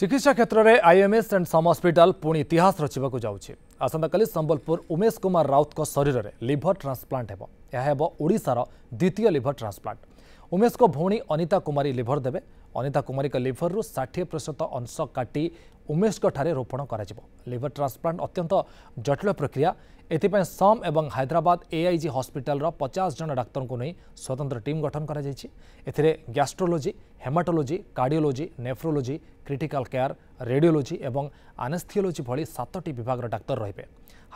চিকিৎসা ক্ষেত্ররে IMS and SUM hospital পুণি ইতিহাস রচিবাকু যাওচে আসন্দকলি সম্বলপুর उमेश কুমার রাউত কো শরীররে লিভার ট্রান্সপ্লান্ট হেব ইয়া হেব ওড়িশার দितीय লিভার ট্রান্সপ্লান্ট उमेश কো ভৌনি অনিতা কুমারী লিভার দেবে অনিতা কুমারী কা লিভার র 60% অংশ কাটি उमेश কো ঠারে রোপণ করা জিব লিভার ট্রান্সপ্লান্ট অত্যন্ত জটিল প্রক্রিয়া ଏଥିପାଇଁ ସମ୍ ଏବଂ ହାଇଦ୍ରାବାଦ ଏଆଇଜି ହସ୍ପିଟାଲର ପଚାଶ ଜଣ ଡାକ୍ତରଙ୍କୁ ନେଇ ସ୍ୱତନ୍ତ୍ର ଟିମ୍ ଗଠନ କରାଯାଇଛି ଏଥିରେ gastrology haematology cardiology nephrology critical care radiology ଏବଂ ଆନେସ୍ଥିଓଲୋଜି ଭଳି ସାତଟି ବିଭାଗର ଡାକ୍ତର ରହିବେ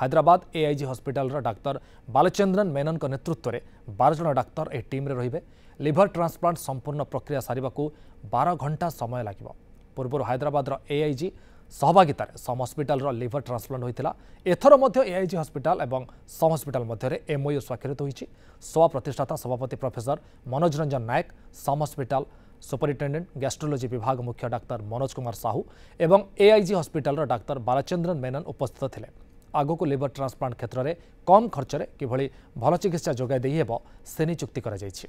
ହାଇଦ୍ରାବାଦ ଏଆଇଜି ହସ୍ପିଟାଲର ଡାକ୍ତର ବାଲଚନ୍ଦ୍ରନ ମେନନଙ୍କ ନେତୃତ୍ୱରେ ବାର ଜଣ ଡାକ୍ତର ଏହି ଟିମ୍ରେ ରହିବେ লিভর ট্রান্সপ্লান্ট সম্পূর্ণ প্রক্রিয়া সারা বার ঘণ্টা সময় লাগিব পূর্ব হায়দ্রাবাদর এআইজি ସହଭାଗିତାରେ ସମ୍ ହସ୍ପିଟାଲର ଲିଭର ଟ୍ରାନ୍ସପ୍ଲାଣ୍ଟ ହୋଇଥିଲା ଏଥର ମଧ୍ୟ ଏଆଇଜି ହସ୍ପିଟାଲ ଏବଂ ସମ୍ ହସ୍ପିଟାଲ ମଧ୍ୟରେ ଏମ୍ଓୟୁ ସ୍ୱାକ୍ଷରିତ ହୋଇଛି ସୋଆ ପ୍ରତିଷ୍ଠାତା ସଭାପତି professor Manoj Ranjan Nayak SUM hospital superintendent gastrology ବିଭାଗ ମୁଖ୍ୟ ଡାକ୍ତର ମନୋଜ କୁମାର ସାହୁ ଏବଂ ଏଆଇଜି ହସ୍ପିଟାଲର ଡାକ୍ତର ବାଲଚନ୍ଦ୍ରନ ମେନନ୍ ଉପସ୍ଥିତ ଥିଲେ ଆଗକୁ ଲିଭର ଟ୍ରାନ୍ସପ୍ଲାଣ୍ଟ କ୍ଷେତ୍ରରେ କମ୍ ଖର୍ଚ୍ଚରେ କିଭଳି ଭଲ ଚିକିତ୍ସା ଯୋଗାଇ ଦେଇହେବ ସେ ନେଇ ଚୁକ୍ତି କରାଯାଇଛି